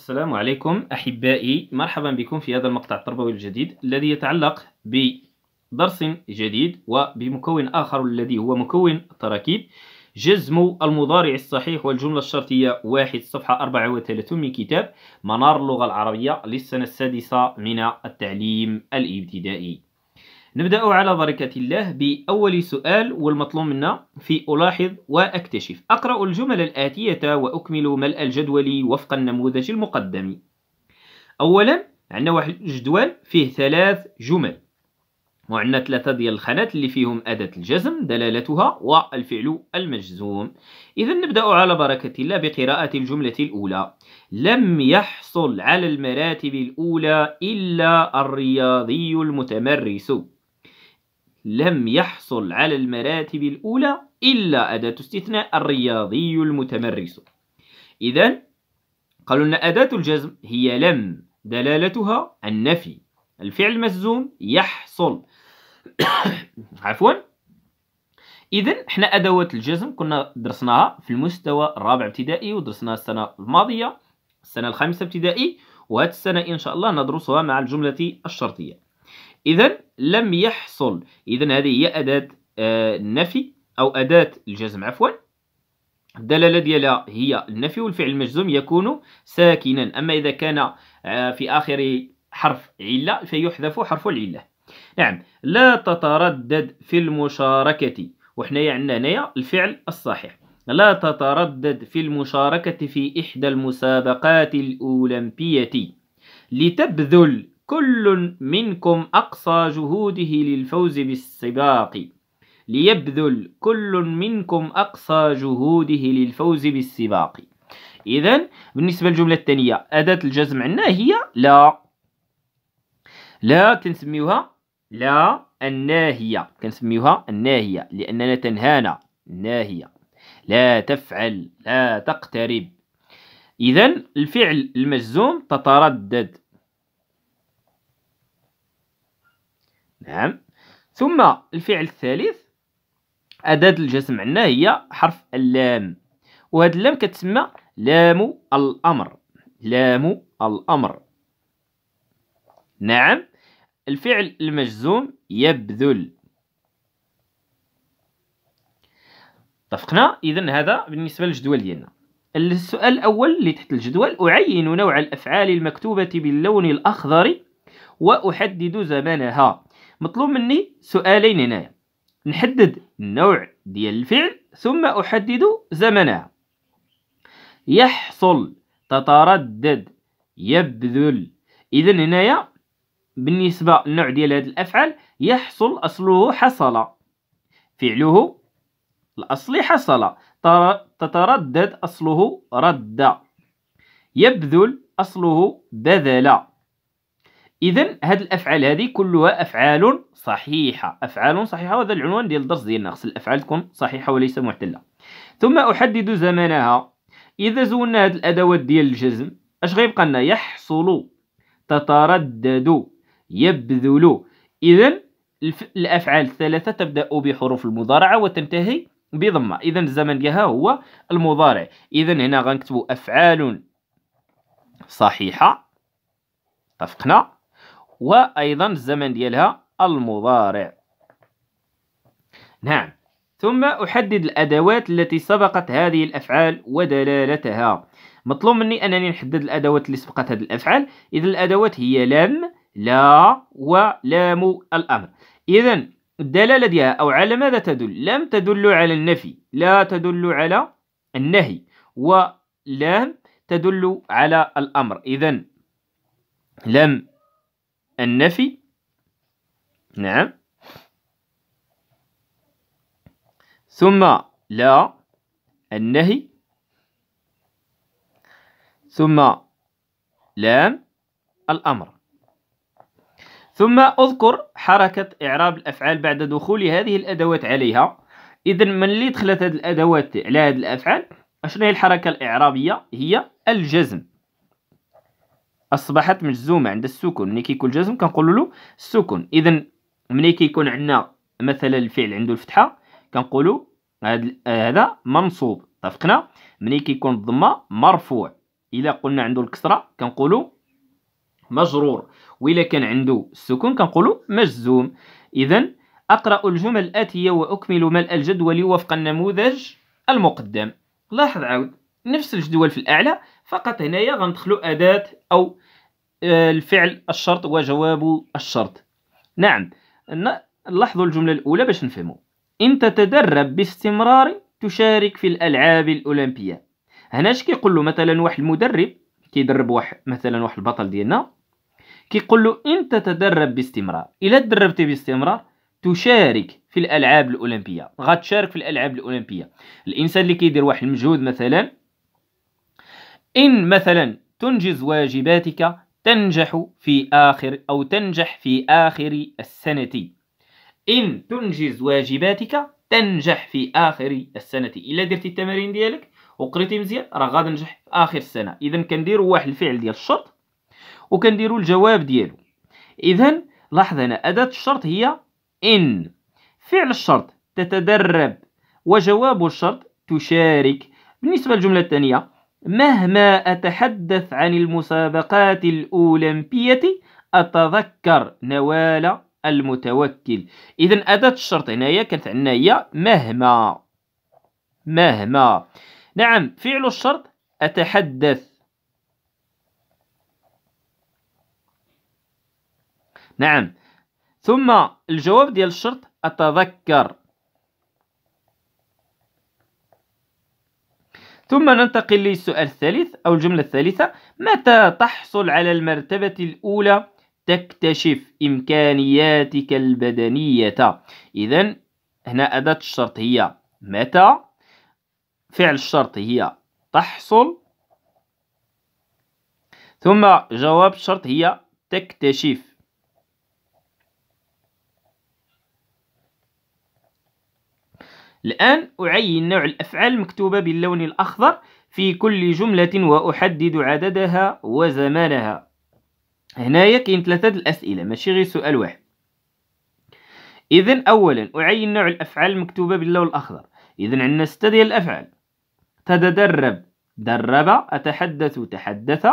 السلام عليكم أحبائي مرحبا بكم في هذا المقطع التربوي الجديد الذي يتعلق بدرس جديد وبمكون آخر الذي هو مكون التراكيب جزم المضارع الصحيح والجملة الشرطية واحد صفحة 34 من كتاب منار اللغة العربية للسنة السادسة من التعليم الابتدائي نبدأ على بركة الله بأول سؤال والمطلوب منا في ألاحظ وأكتشف أقرأ الجمل الآتية وأكمل ملء الجدول وفق النموذج المقدم أولا عندنا واحد الجدول فيه ثلاث جمل وعندنا ثلاثة ديال الخانات اللي فيهم أداة الجزم دلالتها والفعل المجزوم إذا نبدأ على بركة الله بقراءة الجملة الأولى لم يحصل على المراتب الأولى إلا الرياضي المتمرس لم يحصل على المراتب الأولى إلا أداة استثناء الرياضي المتمرس إذا قالوا أن أداة الجزم هي لم دلالتها النفي الفعل مجزوم يحصل عفوا إذا احنا أدوات الجزم كنا درسناها في المستوى الرابع ابتدائي ودرسناها السنة الماضية السنة الخامسة ابتدائي وهذه السنة إن شاء الله ندرسها مع الجملة الشرطية إذا لم يحصل إذا هذه هي أداة آه، النفي أو أداة الجزم عفوا الدلالة ديالها هي النفي والفعل المجزوم يكون ساكنا أما إذا كان آه، في آخر حرف علة فيحذف حرف العلة نعم لا تتردد في المشاركة وحنايا عندنا هنايا الفعل الصحيح لا تتردد في المشاركة في إحدى المسابقات الأولمبية لتبذل كل منكم أقصى جهوده للفوز بالسباق ليبذل كل منكم أقصى جهوده للفوز بالسباق إذا بالنسبة للجملة الثانية أداة الجزم عندنا هي لا لا كنسميوها لا الناهية كنسميوها الناهية لأننا تنهانا الناهية لا تفعل لا تقترب إذا الفعل المجزوم تتردد نعم ثم الفعل الثالث أداة الجسم عندنا هي حرف اللام وهذا اللام كتسمى لام الأمر لام الأمر نعم الفعل المجزوم يبذل اتفقنا اذا هذا بالنسبه للجدول ديالنا السؤال الاول اللي تحت الجدول اعين نوع الافعال المكتوبه باللون الاخضر واحدد زمانها مطلوب مني سؤالين هنايا نحدد النوع ديال الفعل ثم أحدد زمنها يحصل تتردد يبذل إذا هنايا بالنسبة للنوع ديال هاد الأفعال يحصل أصله حصل فعله الأصلي حصل تتردد أصله رد يبذل أصله بذل اذا هاد الافعال هذه كلها افعال صحيحه افعال صحيحه وهذا العنوان ديال الدرس ديالنا خص الافعال تكون صحيحه وليس محتله ثم احدد زمنها اذا زولنا هاد الادوات ديال الجزم اش غيبقى لنا يحصل تتردد يبذل اذا الافعال الثلاثه تبدا بحروف المضارعه وتنتهي بضمه اذا الزمن ديالها هو المضارع اذا هنا غنكتبوا افعال صحيحه اتفقنا وأيضا الزمن ديالها المضارع نعم ثم أحدد الأدوات التي سبقت هذه الأفعال ودلالتها مطلوب مني أنني نحدد الأدوات اللي سبقت هذه الأفعال إذا الأدوات هي لم لا ولام الأمر إذا الدلالة ديالها أو على ماذا تدل لم تدل على النفي لا تدل على النهي ولام تدل على الأمر إذا لم النفي نعم ثم لا النهي ثم لام الأمر ثم أذكر حركة إعراب الأفعال بعد دخول هذه الأدوات عليها إذا من اللي دخلت هذه الأدوات على هذه الأفعال أشنو هي الحركة الإعرابية هي الجزم أصبحت مجزومة عند السكون ملي كيكون جزم كنقولوا له السكون إذا ملي كيكون عندنا مثلا الفعل عنده الفتحة كنقولوا هذا منصوب اتفقنا ملي كيكون الضمة مرفوع إلا قلنا عنده الكسرة كنقولوا مجرور وإلا كان عنده السكون كنقولوا مجزوم إذا أقرأ الجمل الآتية وأكمل ملء الجدول وفق النموذج المقدم لاحظ عاود نفس الجدول في الأعلى فقط هنايا غندخلوا أداة أو آه، الفعل الشرط وجواب الشرط نعم نلاحظوا الجملة الأولى باش نفهموا إن تتدرب باستمرار تشارك في الألعاب الأولمبية هنا اش كيقول له مثلا واحد المدرب كيدرب واحد مثلا واحد البطل ديالنا كيقول له إن تتدرب باستمرار إلا تدربتي باستمرار تشارك في الألعاب الأولمبية غتشارك في الألعاب الأولمبية الإنسان اللي كيدير واحد المجهود مثلا إن مثلا تنجز واجباتك تنجح في آخر أو تنجح في آخر السنة إن تنجز واجباتك تنجح في آخر السنة إلا درتي التمارين ديالك وقريتي مزيان راه غادي نجح في آخر السنة إذا كنديروا واحد الفعل ديال الشرط وكنديروا الجواب ديالو إذا لاحظ هنا أداة الشرط هي إن فعل الشرط تتدرب وجواب الشرط تشارك بالنسبة للجملة الثانية مهما أتحدث عن المسابقات الأولمبية أتذكر نوال المتوكل إذا أداة الشرط هنايا كانت عندنا هي مهما مهما نعم فعل الشرط أتحدث نعم ثم الجواب ديال الشرط أتذكر ثم ننتقل للسؤال الثالث أو الجملة الثالثة متى تحصل على المرتبة الأولى تكتشف إمكانياتك البدنية إذا هنا أداة الشرط هي متى فعل الشرط هي تحصل ثم جواب الشرط هي تكتشف الآن أعين نوع الأفعال المكتوبة باللون الأخضر في كل جملة وأحدد عددها وزمانها هنايا كاين ثلاثة الأسئلة ماشي غير سؤال واحد إذا أولا أعين نوع الأفعال المكتوبة باللون الأخضر إذا عندنا ستة ديال الأفعال تتدرب درب أتحدث تحدث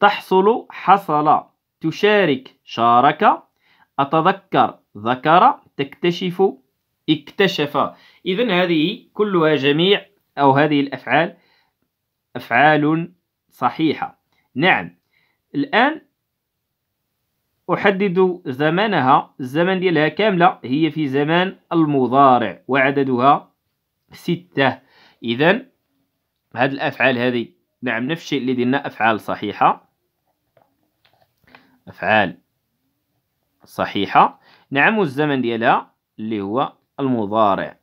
تحصل حصل تشارك شارك أتذكر ذكر تكتشف اكتشف إذا هذه كلها جميع أو هذه الأفعال أفعال صحيحة نعم الآن أحدد زمنها الزمن ديالها كاملة هي في زمان المضارع وعددها ستة إذا هاد الأفعال هذه نعم نفس الشيء اللي درنا أفعال صحيحة أفعال صحيحة نعم والزمن ديالها اللي هو المضارع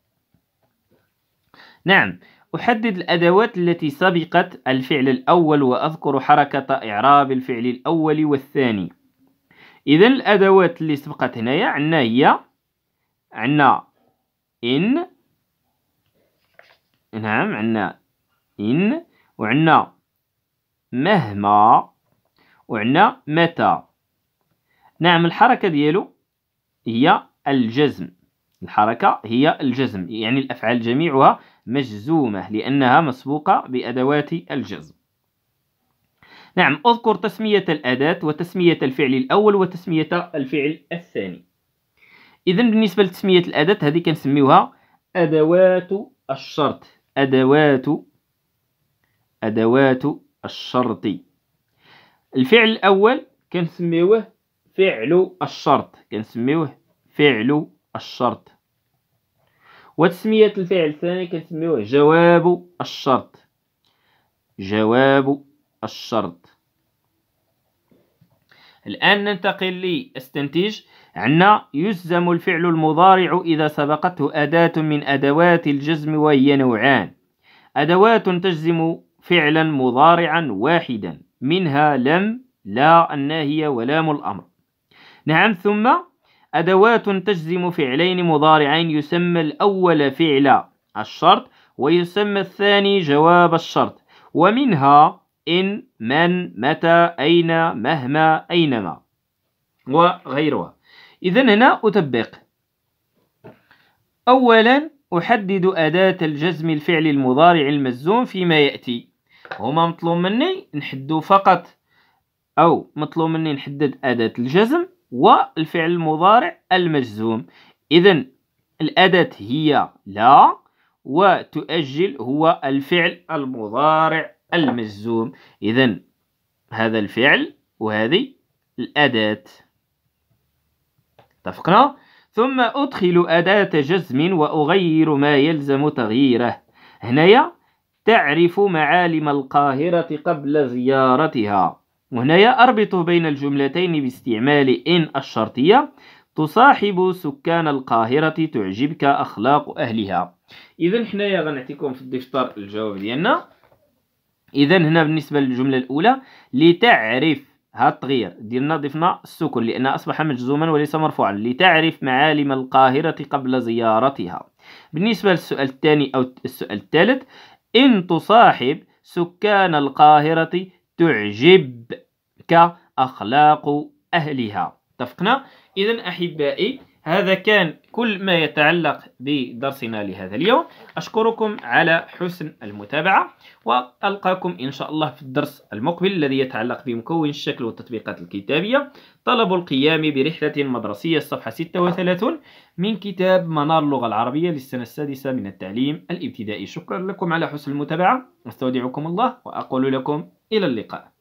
نعم أحدد الأدوات التي سبقت الفعل الأول وأذكر حركة إعراب الفعل الأول والثاني إذا الأدوات اللي سبقت هنايا عندنا هي عندنا إن نعم عندنا إن وعندنا مهما وعندنا متى نعم الحركة ديالو هي الجزم الحركة هي الجزم يعني الأفعال جميعها مجزومة لأنها مسبوقة بأدوات الجزم نعم أذكر تسمية الأداة وتسمية الفعل الأول وتسمية الفعل الثاني إذا بالنسبة لتسمية الأداة هذه كنسميوها أدوات الشرط أدوات أدوات الشرط الفعل الأول كنسميوه فعل الشرط كنسميوه فعل الشرط وتسمية الفعل الثاني كنسميوه جواب الشرط جواب الشرط الآن ننتقل لاستنتاج عندنا يجزم الفعل المضارع إذا سبقته أداة من أدوات الجزم وهي نوعان أدوات تجزم فعلا مضارعا واحدا منها لم لا الناهية ولام الأمر نعم ثم أدوات تجزم فعلين مضارعين يسمى الأول فعل الشرط ويسمى الثاني جواب الشرط ومنها إن من متى أين مهما أينما وغيرها إذا هنا أطبق أولا أحدد أداة الجزم الفعل المضارع المجزوم فيما يأتي هما مطلوب مني نحدو فقط أو مطلوب مني نحدد أداة الجزم والفعل المضارع المجزوم إذا الأداة هي لا وتؤجل هو الفعل المضارع المجزوم إذا هذا الفعل وهذه الأداة اتفقنا ثم أدخل أداة جزم وأغير ما يلزم تغييره هنايا تعرف معالم القاهرة قبل زيارتها وهنايا أربط بين الجملتين باستعمال إن الشرطية تصاحب سكان القاهرة تعجبك أخلاق أهلها إذا حنايا غنعطيكم في الدفتر الجواب ديالنا إذا هنا بالنسبة للجملة الأولى لتعرف هاد التغيير ديالنا ضفنا السكون لأن أصبح مجزوما وليس مرفوعا لتعرف معالم القاهرة قبل زيارتها بالنسبة للسؤال الثاني أو السؤال الثالث إن تصاحب سكان القاهرة تعجبك أخلاق أهلها اتفقنا إذا أحبائي هذا كان كل ما يتعلق بدرسنا لهذا اليوم أشكركم على حسن المتابعة وألقاكم إن شاء الله في الدرس المقبل الذي يتعلق بمكون الشكل والتطبيقات الكتابية طلب القيام برحلة مدرسية الصفحة 36 من كتاب منار اللغة العربية للسنة السادسة من التعليم الابتدائي شكرا لكم على حسن المتابعة أستودعكم الله وأقول لكم إلى اللقاء